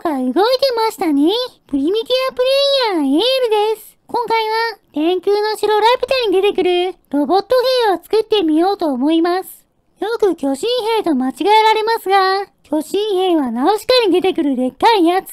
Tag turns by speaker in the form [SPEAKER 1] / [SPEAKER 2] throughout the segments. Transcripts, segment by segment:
[SPEAKER 1] が動いてましたね。プリミティアプレイヤーエールです。今回は、天空の城ラピュタに出てくるロボット兵を作ってみようと思います。よく巨神兵と間違えられますが、巨神兵はナウシカに出てくるでっかいやつ。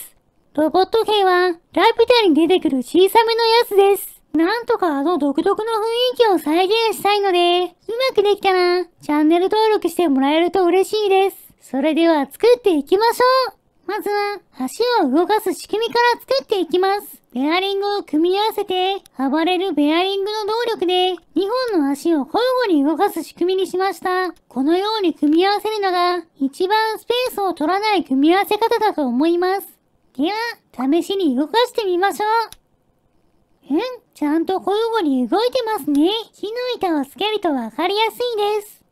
[SPEAKER 1] ロボット兵は、ラピュタに出てくる小さめのやつです。なんとかあの独特の雰囲気を再現したいので、うまくできたら、チャンネル登録してもらえると嬉しいです。それでは作っていきましょうまずは、足を動かす仕組みから作っていきます。ベアリングを組み合わせて、暴れるベアリングの動力で、2本の足を交互に動かす仕組みにしました。このように組み合わせるのが、一番スペースを取らない組み合わせ方だと思います。では、試しに動かしてみましょう。うん、ちゃんと交互に動いてますね。木の板をつけるとわかりやすいです。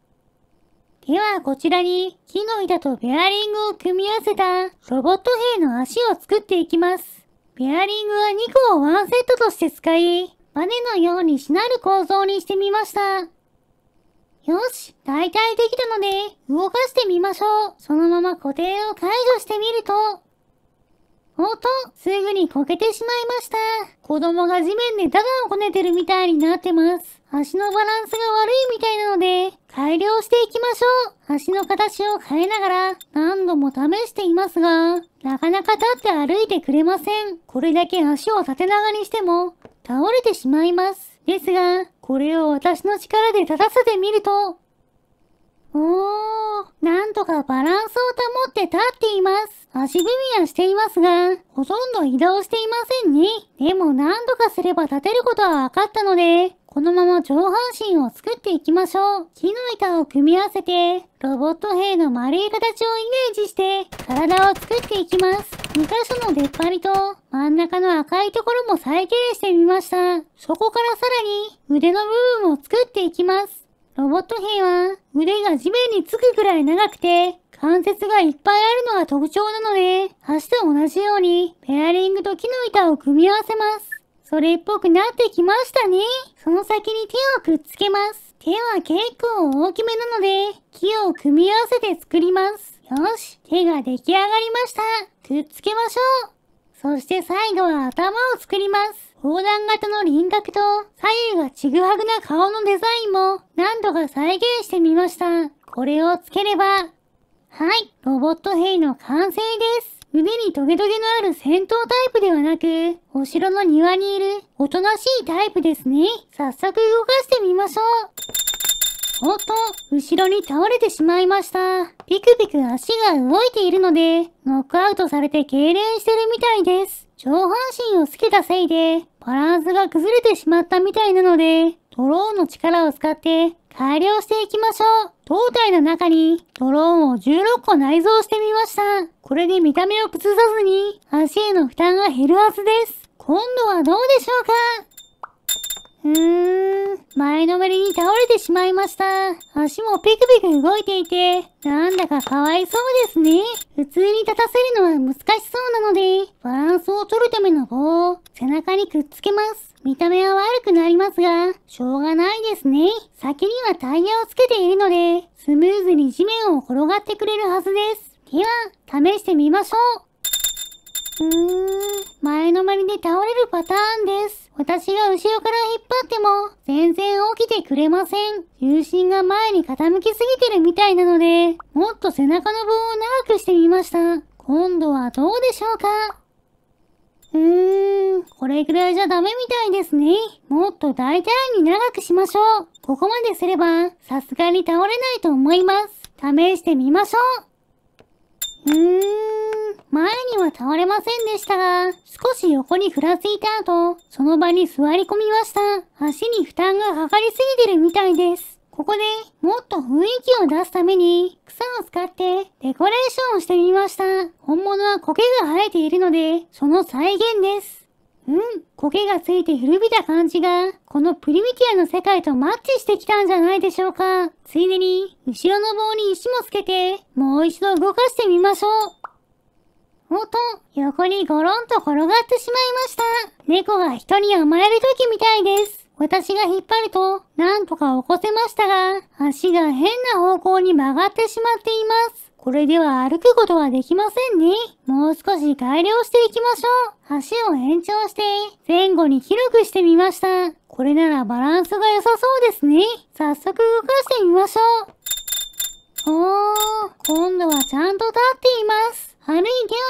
[SPEAKER 1] ではこちらに木の板とベアリングを組み合わせたロボット兵の足を作っていきます。ベアリングは2個をワンセットとして使い、バネのようにしなる構造にしてみました。よし、大体できたので、動かしてみましょう。そのまま固定を解除してみると、おっと、すぐにこけてしまいました。子供が地面でダダをこねてるみたいになってます。足のバランスが悪いみたいなので、改良していきましょう。足の形を変えながら何度も試していますが、なかなか立って歩いてくれません。これだけ足を縦長にしても倒れてしまいます。ですが、これを私の力で立たせてみると、おー、なんとかバランスを保って立っています。足踏みはしていますが、ほとんど移動していませんね。でも何とかすれば立てることは分かったので、このまま上半身を作っていきましょう。木の板を組み合わせて、ロボット兵の丸い形をイメージして、体を作っていきます。2箇所の出っ張りと、真ん中の赤いところも再現してみました。そこからさらに、腕の部分を作っていきます。ロボット兵は、腕が地面につくくらい長くて、関節がいっぱいあるのが特徴なので、足と同じように、ペアリングと木の板を組み合わせます。それっぽくなってきましたね。その先に手をくっつけます。手は結構大きめなので、木を組み合わせて作ります。よし、手が出来上がりました。くっつけましょう。そして最後は頭を作ります。横断型の輪郭と左右がちぐはぐな顔のデザインも何度か再現してみました。これをつければ、はい、ロボット兵の完成です。腕にトゲトゲのある戦闘タイプではなく、お城の庭にいるおとなしいタイプですね。早速動かしてみましょう。おっと、後ろに倒れてしまいました。ピクピク足が動いているので、ノックアウトされて痙攣してるみたいです。上半身をつけたせいで、バランスが崩れてしまったみたいなので、ドローンの力を使って改良していきましょう。胴体の中にドローンを16個内蔵してみました。これで見た目を崩さずに足への負担が減るはずです。今度はどうでしょうかうーん、前のめりに倒れてしまいました。足もピクピク動いていて、なんだかかわいそうですね。普通に立たせるのは難しそうなので、バランスを取るための棒を背中にくっつけます。見た目は悪くなりますが、しょうがないですね。先にはタイヤをつけているので、スムーズに地面を転がってくれるはずです。では、試してみましょう。うーん、前のまりで倒れるパターンです。私が後ろから引っ張っても、全然起きてくれません。重心が前に傾きすぎてるみたいなので、もっと背中の棒を長くしてみました。今度はどうでしょうかうーん、これぐらいじゃダメみたいですね。もっと大胆に長くしましょう。ここまですれば、さすがに倒れないと思います。試してみましょう。うーん、前には倒れませんでしたが、少し横にふらついた後、その場に座り込みました。足に負担がかかりすぎてるみたいです。ここでもっと雰囲気を出すために草を使ってデコレーションをしてみました。本物は苔が生えているので、その再現です。うん、苔がついて古びた感じが、このプリミティアの世界とマッチしてきたんじゃないでしょうか。ついでに、後ろの棒に石もつけて、もう一度動かしてみましょう。おっと、横にゴロンと転がってしまいました。猫が人に甘える時みたいです。私が引っ張ると、なんとか起こせましたが、足が変な方向に曲がってしまっています。これでは歩くことはできませんね。もう少し改良していきましょう。足を延長して、前後に広くしてみました。これならバランスが良さそうですね。早速動かしてみましょう。おー、今度はちゃんと立っています。歩いて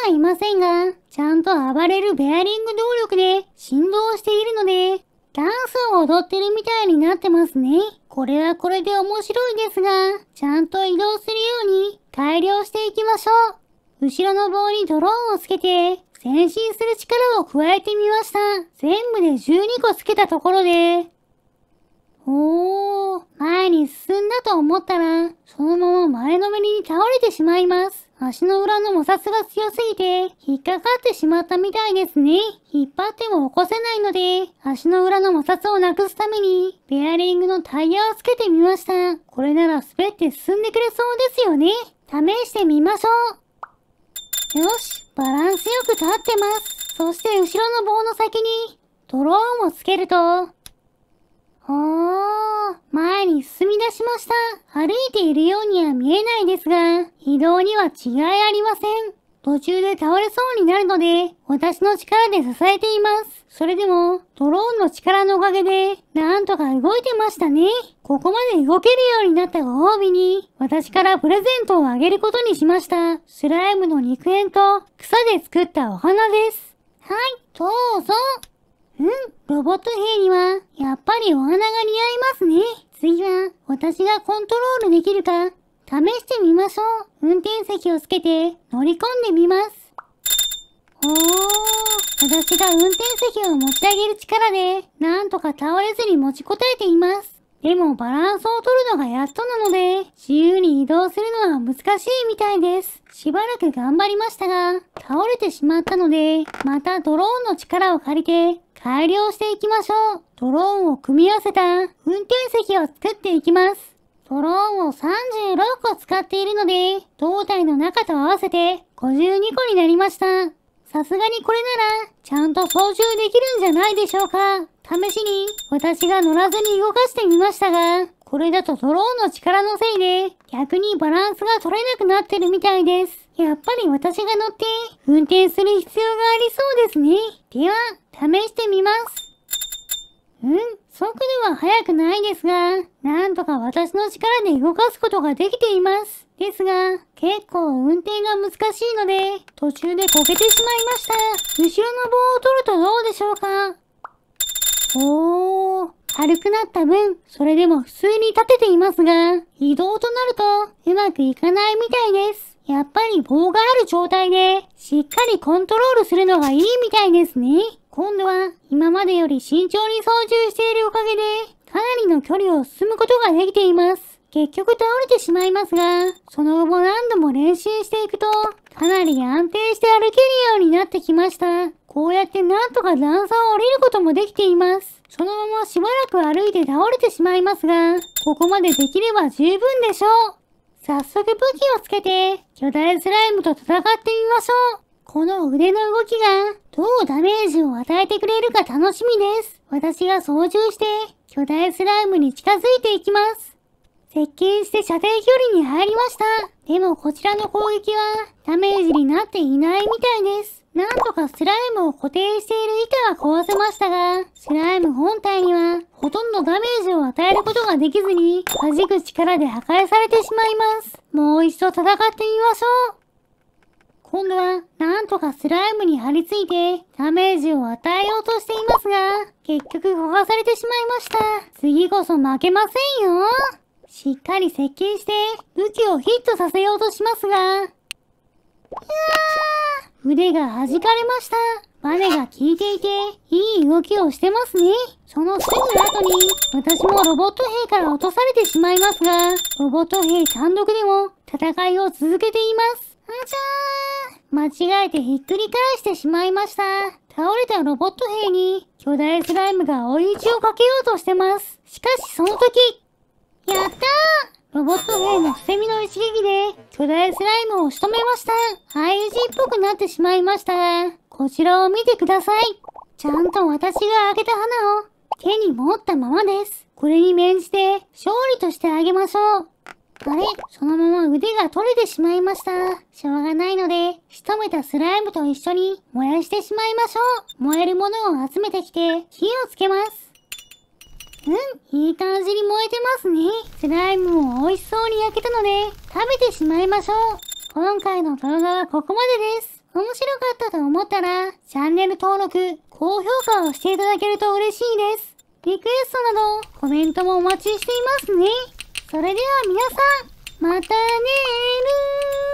[SPEAKER 1] はいませんが、ちゃんと暴れるベアリング動力で振動しているので、ダンスを踊ってるみたいになってますね。これはこれで面白いですが、ちゃんと移動するように改良していきましょう。後ろの棒にドローンをつけて、前進する力を加えてみました。全部で12個つけたところで、おー、前に進んだと思ったら、そのまま前のめりに倒れてしまいます。足の裏の摩擦が強すぎて、引っかかってしまったみたいですね。引っ張っても起こせないので、足の裏の摩擦をなくすために、ベアリングのタイヤをつけてみました。これなら滑って進んでくれそうですよね。試してみましょう。よし、バランスよく立ってます。そして後ろの棒の先に、ドローンをつけると、ほー、前に進み出しました。歩いているようには見えないですが、移動には違いありません。途中で倒れそうになるので、私の力で支えています。それでも、ドローンの力のおかげで、なんとか動いてましたね。ここまで動けるようになったご褒美に、私からプレゼントをあげることにしました。スライムの肉片と、草で作ったお花です。はい、どうぞ。うん、ロボット兵には、やっぱりお花が似合いますね。次は、私がコントロールできるか、試してみましょう。運転席をつけて、乗り込んでみます。おー、私が運転席を持ち上げる力で、なんとか倒れずに持ちこたえています。でもバランスを取るのがやっとなので、自由に移動するのは難しいみたいです。しばらく頑張りましたが、倒れてしまったので、またドローンの力を借りて、改良していきましょう。ドローンを組み合わせた運転席を作っていきます。ドローンを36個使っているので、胴体の中と合わせて52個になりました。さすがにこれなら、ちゃんと操縦できるんじゃないでしょうか。試しに、私が乗らずに動かしてみましたが、これだとドローンの力のせいで、逆にバランスが取れなくなってるみたいです。やっぱり私が乗って運転する必要がありそうですね。では、試してみます。うん、速度は速くないですが、なんとか私の力で動かすことができています。ですが、結構運転が難しいので、途中でこけてしまいました。後ろの棒を取るとどうでしょうかおー、軽くなった分、それでも普通に立てていますが、移動となるとうまくいかないみたいです。やっぱり棒がある状態で、しっかりコントロールするのがいいみたいですね。今度は、今までより慎重に操縦しているおかげで、かなりの距離を進むことができています。結局倒れてしまいますが、その後も何度も練習していくと、かなり安定して歩けるようになってきました。こうやってなんとか段差を降りることもできています。そのまましばらく歩いて倒れてしまいますが、ここまでできれば十分でしょう。早速武器をつけて、巨大スライムと戦ってみましょう。この腕の動きが、どうダメージを与えてくれるか楽しみです。私が操縦して、巨大スライムに近づいていきます。接近して射程距離に入りました。でもこちらの攻撃は、ダメージになっていないみたいです。なんとかスライムを固定している板は壊せましたが、スライム本体にはほとんどダメージを与えることができずに、弾く力で破壊されてしまいます。もう一度戦ってみましょう。今度は、なんとかスライムに張り付いて、ダメージを与えようとしていますが、結局焦がされてしまいました。次こそ負けませんよ。しっかり接近して、武器をヒットさせようとしますが、ー腕が弾かれました。バネが効いていて、いい動きをしてますね。そのすぐ後に、私もロボット兵から落とされてしまいますが、ロボット兵単独でも戦いを続けています。あちゃー間違えてひっくり返してしまいました。倒れたロボット兵に、巨大スライムが追い打ちをかけようとしてます。しかしその時、やったーロボット名の伏せ身の一撃で、巨大スライムを仕留めました。i e っぽくなってしまいました。こちらを見てください。ちゃんと私が開けた花を手に持ったままです。これに免じて、勝利としてあげましょう。あれそのまま腕が取れてしまいました。しょうがないので、仕留めたスライムと一緒に燃やしてしまいましょう。燃えるものを集めてきて、火をつけます。うん、いい感じに燃えてますね。スライムも美味しそうに焼けたので、食べてしまいましょう。今回の動画はここまでです。面白かったと思ったら、チャンネル登録、高評価をしていただけると嬉しいです。リクエストなど、コメントもお待ちしていますね。それでは皆さん、またねーるー